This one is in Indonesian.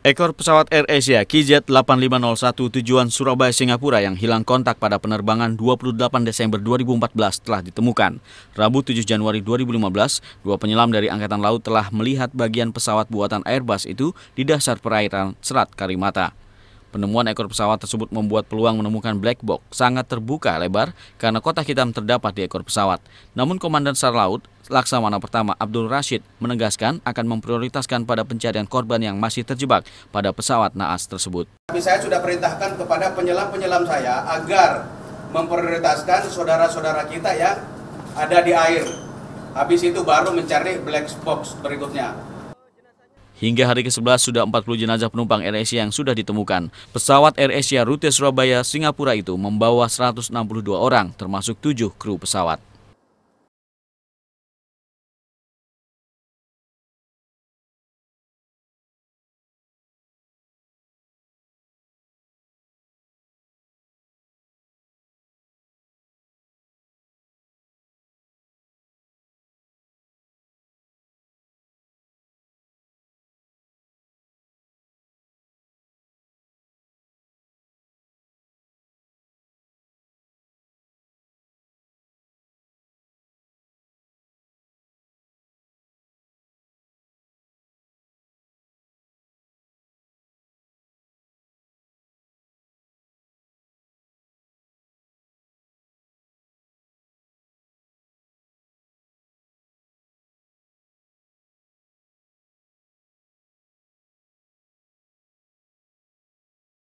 Ekor pesawat Air Asia KJ8501 tujuan Surabaya Singapura yang hilang kontak pada penerbangan 28 Desember 2014 telah ditemukan. Rabu 7 Januari 2015, dua penyelam dari Angkatan Laut telah melihat bagian pesawat buatan Airbus itu di dasar perairan Serat Karimata. Penemuan ekor pesawat tersebut membuat peluang menemukan black box sangat terbuka lebar karena kotak hitam terdapat di ekor pesawat. Namun Komandan Sar Laut Laksamana Pertama Abdul Rashid menegaskan akan memprioritaskan pada pencarian korban yang masih terjebak pada pesawat naas tersebut. Tapi saya sudah perintahkan kepada penyelam-penyelam saya agar memprioritaskan saudara-saudara kita yang ada di air. Habis itu baru mencari black box berikutnya. Hingga hari ke-11 sudah 40 jenazah penumpang Air yang sudah ditemukan. Pesawat Air Asia rute Surabaya Singapura itu membawa 162 orang termasuk 7 kru pesawat.